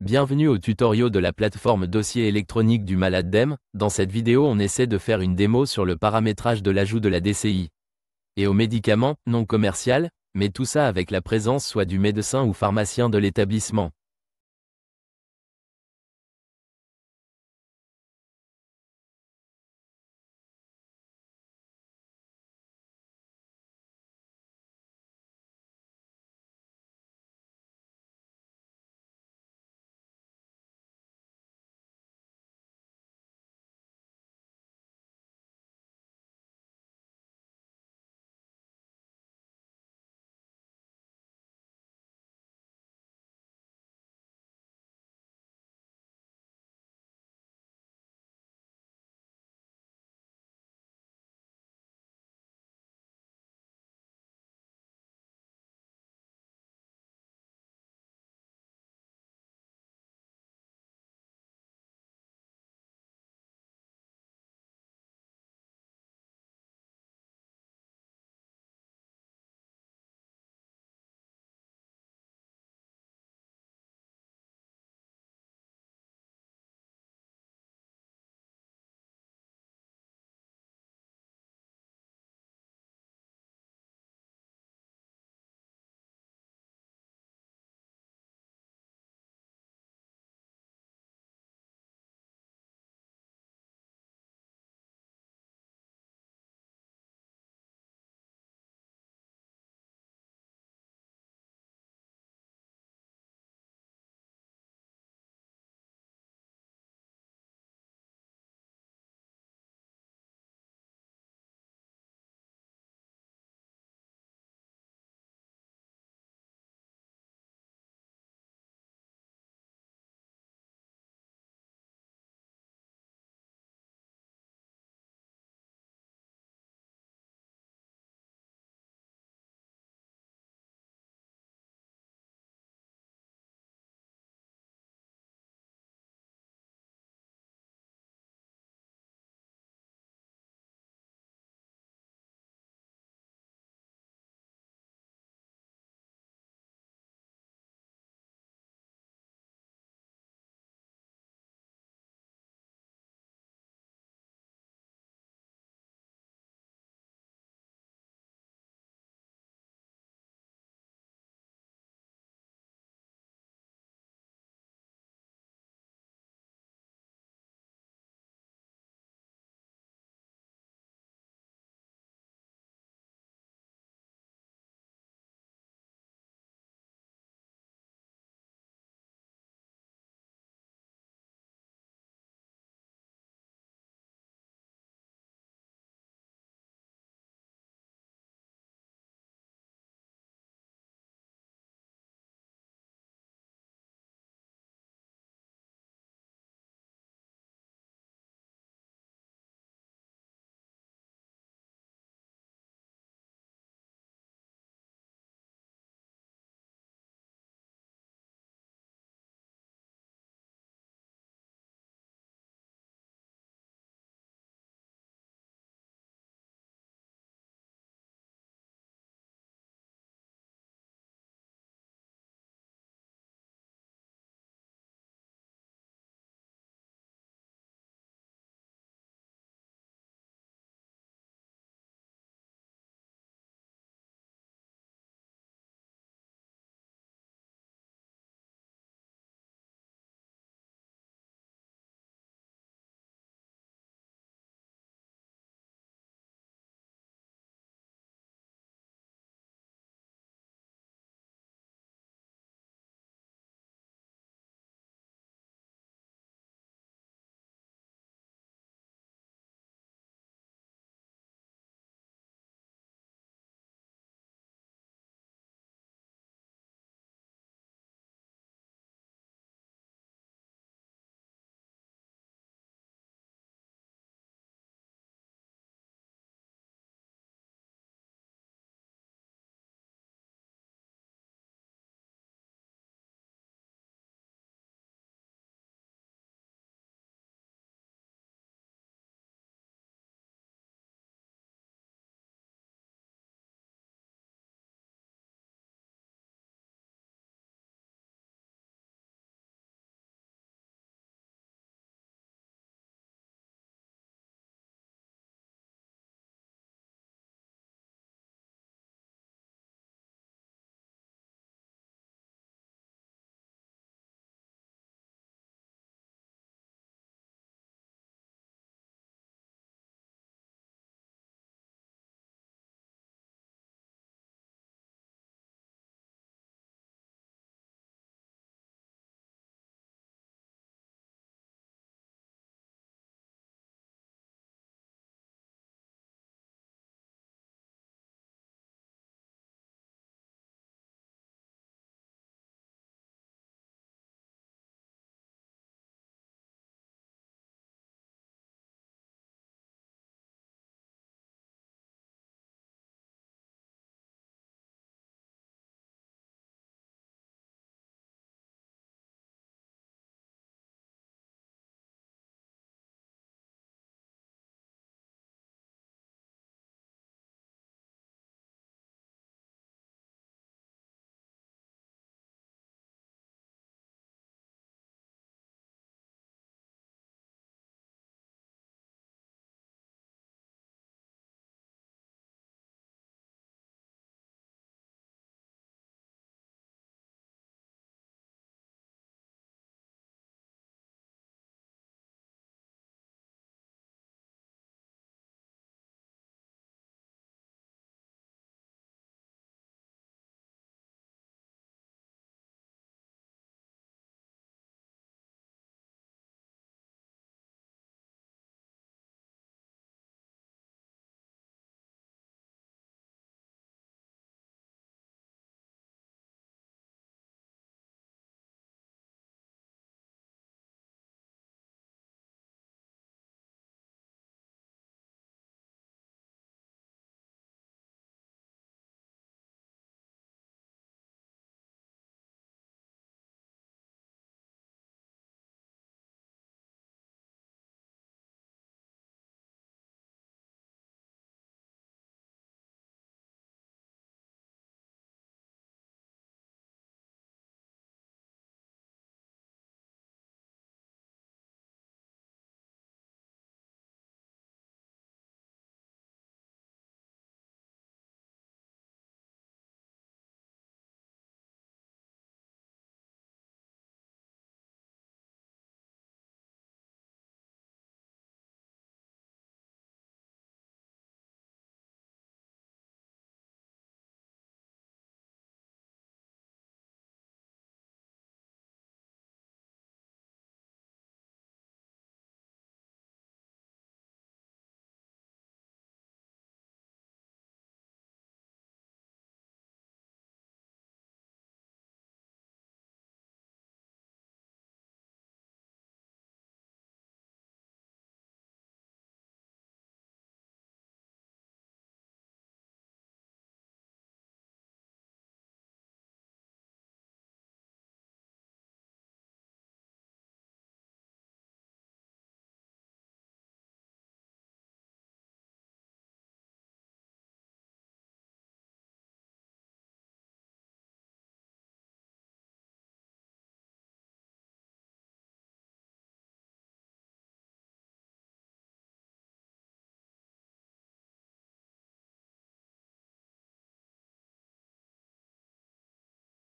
Bienvenue au tutoriel de la plateforme dossier électronique du malade DEM. Dans cette vidéo, on essaie de faire une démo sur le paramétrage de l'ajout de la DCI et aux médicaments non commercial, mais tout ça avec la présence soit du médecin ou pharmacien de l'établissement.